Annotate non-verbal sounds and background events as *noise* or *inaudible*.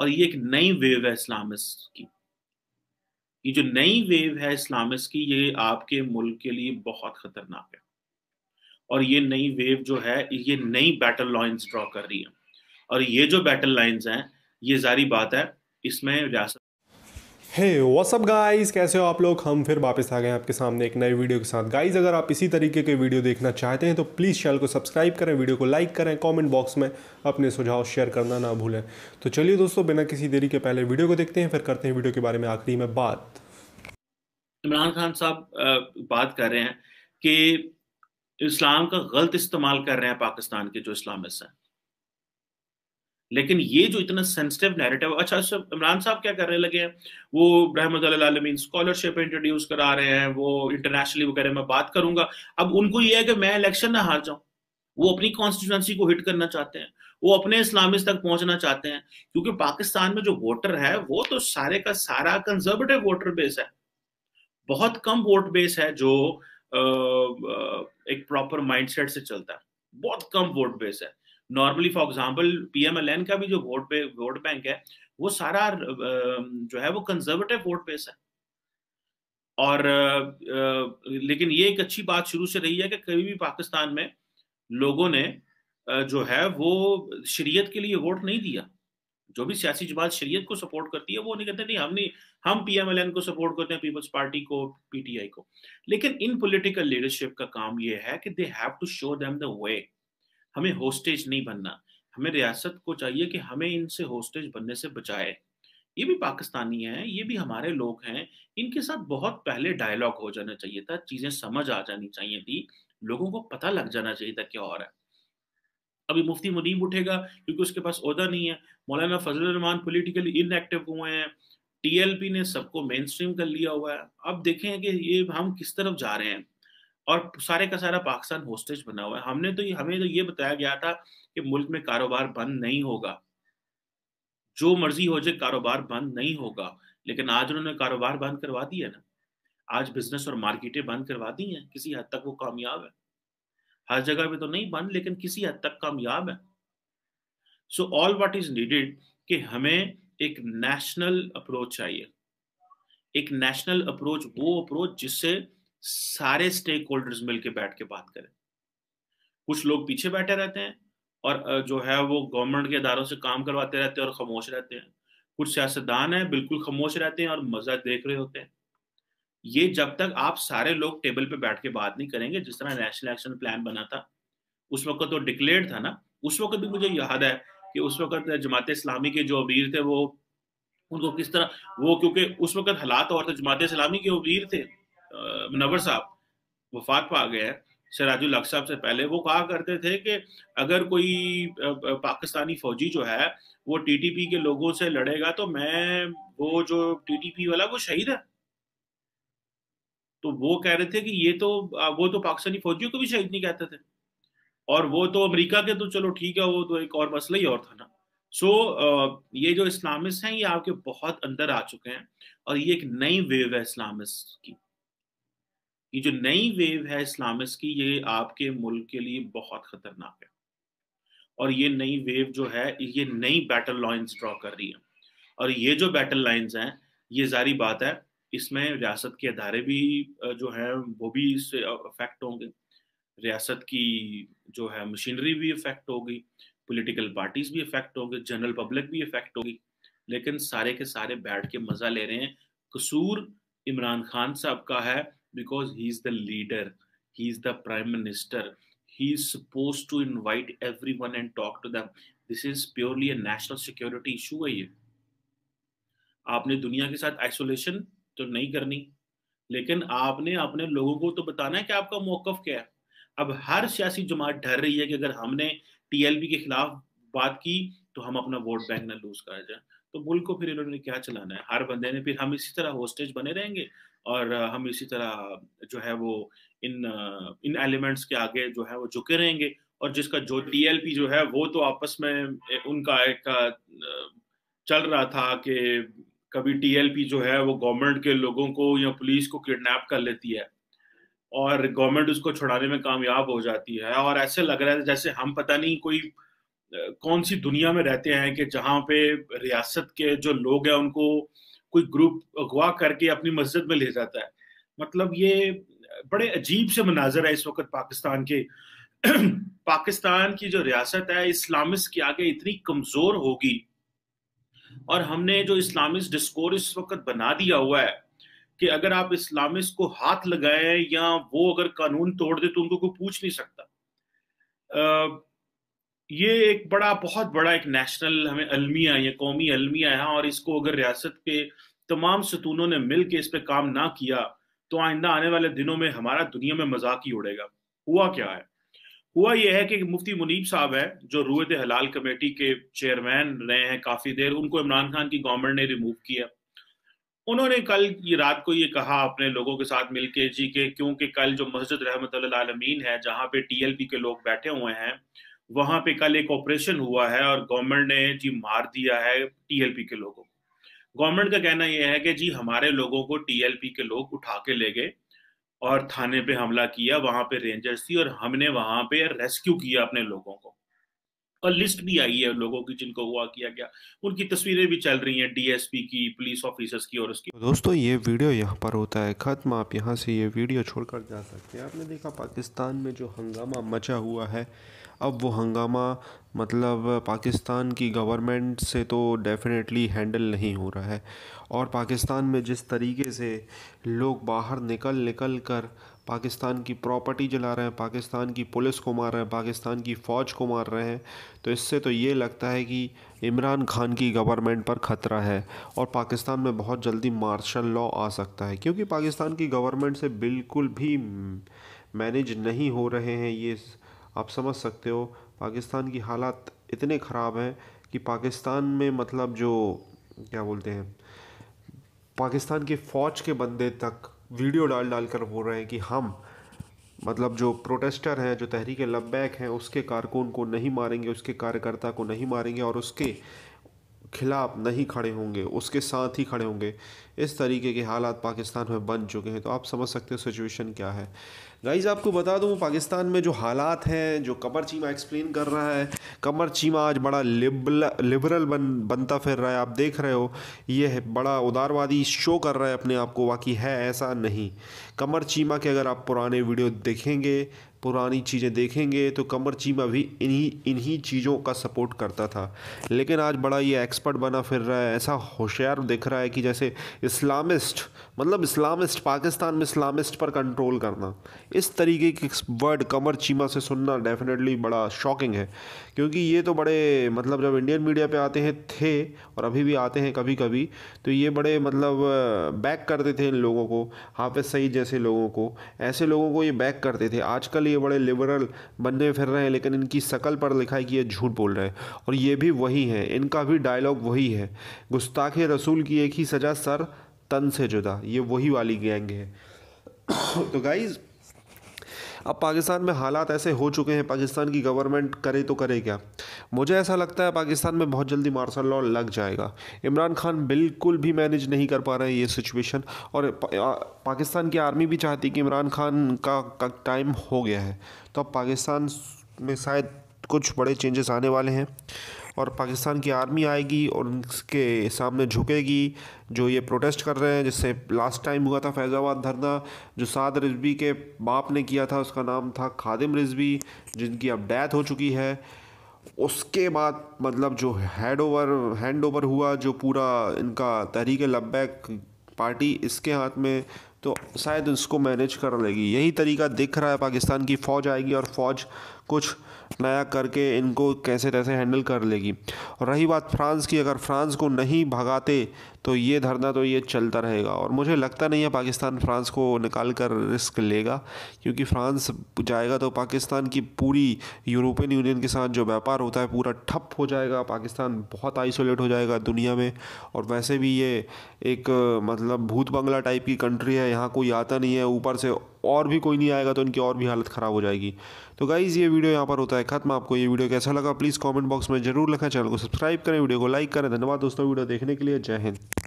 और ये एक नई वेव है इस्लामिस्ट की ये जो नई वेव है इस्लामिस्ट की ये आपके मुल्क के लिए बहुत खतरनाक है और ये नई वेव जो है ये नई बैटल लाइन ड्रॉ कर रही है और ये जो बैटल लाइन हैं ये जारी बात है इसमें रियासत हे व्हाट्सअप गाइस कैसे हो आप लोग हम फिर वापस आ गए हैं आपके सामने एक नए वीडियो के साथ गाइस अगर आप इसी तरीके के वीडियो देखना चाहते हैं तो प्लीज़ चैनल को सब्सक्राइब करें वीडियो को लाइक करें कमेंट बॉक्स में अपने सुझाव शेयर करना ना भूलें तो चलिए दोस्तों बिना किसी देरी के पहले वीडियो को देखते हैं फिर करते हैं वीडियो के बारे में आखिरी में बात इमरान खान साहब बात कर रहे हैं कि इस्लाम का गलत इस्तेमाल कर रहे हैं पाकिस्तान के जो इस्लामिस्ट हैं लेकिन ये जो इतना सेंसिटिव नैरेटिव अच्छा, अच्छा इमरान साहब क्या करने लगे हैं वो आलमीन स्कॉलरशिप इंट्रोड्यूस करा रहे हैं वो इंटरनेशनली वगैरह मैं बात करूंगा अब उनको ये है कि मैं इलेक्शन ना हार जाऊं वो अपनी कॉन्स्टिट्यूंसी को हिट करना चाहते हैं वो अपने इस्लामिस्ट तक पहुंचना चाहते हैं क्योंकि पाकिस्तान में जो वोटर है वो तो सारे का सारा कंजर्वेटिव वोटर बेस है बहुत कम वोट बेस है जो एक प्रॉपर माइंडसेट से चलता है बहुत कम वोट बेस है normally for example P M L N का भी जो वोट पे वोट बैंक है वो सारा जो है वो कंजर्वेटिव वोट बेस है और लेकिन ये एक अच्छी बात शुरू से रही है कि कभी भी पाकिस्तान में लोगों ने जो है वो शरीयत के लिए वोट नहीं दिया जो भी सियासी जमात शरीयत को सपोर्ट करती है वो नहीं कहते नहीं हम नहीं हम पी एम एल एन को सपोर्ट करते हैं पीपल्स पार्टी को पीटीआई को लेकिन इन पोलिटिकल लीडरशिप का काम ये है कि they have to show them the way हमें होस्टेज नहीं बनना हमें रियासत को चाहिए कि हमें इनसे होस्टेज बनने से बचाए ये भी पाकिस्तानी हैं ये भी हमारे लोग हैं इनके साथ बहुत पहले डायलॉग हो जाना चाहिए था चीज़ें समझ आ जानी चाहिए थी लोगों को पता लग जाना चाहिए था क्या और है अभी मुफ्ती मुनीम उठेगा क्योंकि उसके पास अहदा नहीं है मौलाना फजल रहमान पोलिटिकली इनएक्टिव हुए हैं टीएलपी ने सबको मेन स्ट्रीम कर लिया हुआ है अब देखें कि ये हम किस तरफ जा रहे हैं और सारे का सारा पाकिस्तान होस्टेज बना हुआ है हमने तो हमें तो ये बताया गया था कि मुल्क में कारोबार बंद नहीं होगा जो मर्जी हो जाए कारोबार बंद नहीं होगा लेकिन आज उन्होंने कारोबार बंद करवा दिया ना आज बिजनेस और मार्केटें बंद करवा दी हैं किसी हद तक वो कामयाब है हर जगह पे तो नहीं बंद लेकिन किसी हद तक कामयाब है so all what is needed कि हमें एक नेशनल अप्रोच चाहिए एक नेशनल अप्रोच वो अप्रोच जिससे सारे स्टेक होल्डर्स मिलकर बैठ के बात करें कुछ लोग पीछे बैठे रहते हैं और जो है वो गवर्नमेंट के इदारों से काम करवाते रहते हैं और खामोश रहते हैं कुछ सियासतदान है बिल्कुल खामोश रहते हैं और मजा देख रहे होते हैं ये जब तक आप सारे लोग टेबल पे बैठ के बात नहीं करेंगे जिस तरह नेशनल एक्शन प्लान बना था उस वक्त तो डिक्लेयर था ना उस वक्त भी मुझे याद है कि उस वक्त जमात इस्लामी के जो अबीर थे वो उनको किस तरह वो क्योंकि उस वक्त हालात और थे जमात इस्लामी के अबीर थे मुनवर साहब वफात पा गए हैं सराजुल हक साहब से पहले वो कहा करते थे कि अगर कोई पाकिस्तानी फौजी जो है वो टीटीपी के लोगों से लड़ेगा तो मैं वो जो टीटीपी वाला वो शहीद है तो वो कह रहे थे कि ये तो वो तो पाकिस्तानी फौजियों को भी शहीद नहीं कहते थे और वो तो अमेरिका के तो चलो ठीक है वो तो एक और मसला ही और था ना सो so, ये जो इस्लामिस्ट हैं ये आपके बहुत अंदर आ चुके हैं और ये एक नई वेव है इस्लामिस्ट की ये जो नई वेव है इस्लामिस की ये आपके मुल्क के लिए बहुत खतरनाक है और ये नई वेव जो है ये नई बैटल लाइन ड्रॉ कर रही है और ये जो बैटल लाइन हैं ये जारी बात है इसमें रियासत के अदारे भी जो है वो भी इससे अफेक्ट होंगे रियासत की जो है मशीनरी भी अफेक्ट होगी पॉलिटिकल पार्टीज भी अफेक्ट होंगे जनरल पब्लिक भी अफेक्ट होगी लेकिन सारे के सारे बैठ के मज़ा ले रहे हैं कसूर इमरान खान साहब का है because he is the leader, he is the prime minister. He is supposed to invite everyone and talk to them. This is purely a national security issue है ये आपने दुनिया के साथ आइसोलेशन तो नहीं करनी लेकिन आपने अपने लोगों को तो बताना है कि आपका मौकफ क्या है अब हर सियासी जमात डर रही है कि अगर हमने टीएलबी के खिलाफ बात की तो हम अपना वोट बैंक ना लूज कर जाए तो मुल्क को फिर इन्होंने क्या चलाना है हर बंदे ने फिर हम इसी तरह होस्टेज बने रहेंगे और हम इसी तरह जो है वो इन इन एलिमेंट्स के आगे जो है वो झुके रहेंगे और जिसका जो टीएलपी जो है वो तो आपस में उनका एक चल रहा था कि कभी टीएलपी जो है वो गवर्नमेंट के लोगों को या पुलिस को किडनैप कर लेती है और गवर्नमेंट उसको छुड़ाने में कामयाब हो जाती है और ऐसे लग रहा है जैसे हम पता नहीं कोई कौन सी दुनिया में रहते हैं कि जहाँ पे रियासत के जो लोग हैं उनको कोई ग्रुप अगवा करके अपनी मस्जिद में ले जाता है मतलब ये बड़े अजीब से मनाजर है इस वक्त पाकिस्तान के पाकिस्तान की जो रियासत है इस्लामिस्ट के आगे इतनी कमजोर होगी और हमने जो इस्लामिस्ट डिस्कोर इस वक्त बना दिया हुआ है कि अगर आप इस्लामिस्ट को हाथ लगाए या वो अगर कानून तोड़ दे तो उनको कोई पूछ नहीं सकता ये एक बड़ा बहुत बड़ा एक नेशनल हमें अलमिया या कौमी अलमिया है और इसको अगर रियासत के तमाम सतूनों ने मिल के इस पर काम ना किया तो आइंदा आने वाले दिनों में हमारा दुनिया में मजाक ही उड़ेगा हुआ क्या है हुआ यह है कि मुफ्ती मुनीब साहब है जो रूत हलाल कमेटी के चेयरमैन रहे हैं काफी देर उनको इमरान खान की गवर्नमेंट ने रिमूव किया उन्होंने कल ये रात को ये कहा अपने लोगों के साथ मिलके जी के क्योंकि कल जो मस्जिद रहमत आलमीन है जहाँ पे टीएलपी के लोग बैठे हुए हैं वहां पे कल एक ऑपरेशन हुआ है और गवर्नमेंट ने जी मार दिया है टीएलपी के लोगों को गवर्नमेंट का कहना यह है कि जी हमारे लोगों को टीएलपी के लोग उठा के ले गए और थाने पे हमला किया वहां पे रेंजर्स थी और हमने वहां पे रेस्क्यू किया अपने लोगों को और लिस्ट भी आई है लोगों की जिनको हुआ किया गया उनकी तस्वीरें भी चल रही हैं डीएसपी की पुलिस ऑफिसर्स की और उसकी तो दोस्तों ये वीडियो यहाँ पर होता है ख़त्म आप यहाँ से ये वीडियो छोड़कर जा सकते हैं आपने देखा पाकिस्तान में जो हंगामा मचा हुआ है अब वो हंगामा मतलब पाकिस्तान की गवर्नमेंट से तो डेफिनेटली हैंडल नहीं हो रहा है और पाकिस्तान में जिस तरीके से लोग बाहर निकल निकल कर पाकिस्तान की प्रॉपर्टी जला रहे हैं पाकिस्तान की पुलिस को मार रहे हैं पाकिस्तान की फ़ौज को मार रहे हैं तो इससे तो ये लगता है कि इमरान खान की गवर्नमेंट पर ख़तरा है और पाकिस्तान में बहुत जल्दी मार्शल लॉ आ सकता है क्योंकि पाकिस्तान की गवर्नमेंट से बिल्कुल भी मैनेज नहीं हो रहे हैं ये आप समझ सकते हो पाकिस्तान की हालात इतने ख़राब हैं कि पाकिस्तान में मतलब जो क्या बोलते हैं पाकिस्तान के फ़ौज के बंदे तक वीडियो डाल डाल कर बोल रहे हैं कि हम मतलब जो प्रोटेस्टर हैं जो तहरीक लब्बैक हैं उसके कारकुन को नहीं मारेंगे उसके कार्यकर्ता को नहीं मारेंगे और उसके खिलाफ नहीं खड़े होंगे उसके साथ ही खड़े होंगे इस तरीके के हालात पाकिस्तान में बन चुके हैं तो आप समझ सकते हो सिचुएशन क्या है गाइज आपको बता दूँ पाकिस्तान में जो हालात हैं जो कमर चीमा एक्सप्लेन कर रहा है कमर चीमा आज बड़ा लिबल लिबरल बन बनता फिर रहा है आप देख रहे हो ये है, बड़ा उदारवादी शो कर रहा है अपने आप को वाकई है ऐसा नहीं कमर चीमा के अगर आप पुराने वीडियो देखेंगे पुरानी चीज़ें देखेंगे तो कमर चीमा भी इन्हीं इन्हीं चीज़ों का सपोर्ट करता था लेकिन आज बड़ा ये एक्सपर्ट बना फिर रहा है ऐसा होशियार दिख रहा है कि जैसे इस्लामिस्ट मतलब इस्लामिस्ट पाकिस्तान में इस्लामिस्ट पर कंट्रोल करना इस तरीके के वर्ड कमर चीमा से सुनना डेफिनेटली बड़ा शॉकिंग है क्योंकि ये तो बड़े मतलब जब इंडियन मीडिया पे आते हैं थे और अभी भी आते हैं कभी कभी तो ये बड़े मतलब बैक करते थे इन लोगों को हाफिज सईद जैसे लोगों को ऐसे लोगों को ये बैक करते थे आजकल ये बड़े लिबरल बनने फिर रहे हैं लेकिन इनकी शकल पर लिखा है कि ये झूठ बोल रहे हैं और ये भी वही हैं इनका भी डायलॉग वही है गुस्ताखे रसूल की एक ही सज़ा सर तन से जुदा ये वही वाली गैंग है *coughs* तो गाइज़ अब पाकिस्तान में हालात ऐसे हो चुके हैं पाकिस्तान की गवर्नमेंट करे तो करे क्या मुझे ऐसा लगता है पाकिस्तान में बहुत जल्दी मार्शल लॉ लग जाएगा इमरान खान बिल्कुल भी मैनेज नहीं कर पा रहे हैं ये सिचुएशन और पाकिस्तान की आर्मी भी चाहती कि इमरान खान का, का टाइम हो गया है तो अब पाकिस्तान में शायद कुछ बड़े चेंजेस आने वाले हैं और पाकिस्तान की आर्मी आएगी और उनके सामने झुकेगी जो ये प्रोटेस्ट कर रहे हैं जिससे लास्ट टाइम हुआ था फैज़ाबाद धरना जो साद रिजवी के बाप ने किया था उसका नाम था खादिम रिजवी जिनकी अब डेथ हो चुकी है उसके बाद मतलब जो हैड ओवर हैंड ओवर हुआ जो पूरा इनका तहरीक लब्बैक पार्टी इसके हाथ में तो शायद इसको मैनेज कर लेगी यही तरीका दिख रहा है पाकिस्तान की फ़ौज आएगी और फ़ौज कुछ नया करके इनको कैसे तैसे हैंडल कर लेगी और रही बात फ्रांस की अगर फ्रांस को नहीं भगाते तो ये धरना तो ये चलता रहेगा और मुझे लगता नहीं है पाकिस्तान फ्रांस को निकाल कर रिस्क लेगा क्योंकि फ्रांस जाएगा तो पाकिस्तान की पूरी यूरोपियन यूनियन के साथ जो व्यापार होता है पूरा ठप हो जाएगा पाकिस्तान बहुत आइसोलेट हो जाएगा दुनिया में और वैसे भी ये एक मतलब भूत बंगला टाइप की कंट्री है यहाँ कोई आता नहीं है ऊपर से और भी कोई नहीं आएगा तो इनकी और भी हालत ख़राब हो जाएगी तो गाइज़ ये वीडियो यहाँ पर होता है खत्म आपको ये वीडियो कैसा लगा प्लीज़ कॉमेंट बॉक्स में जरूर लिखा चैनल को सब्सक्राइब करें वीडियो को लाइक करें धन्यवाद दोस्तों वीडियो देखने के लिए जय हिंद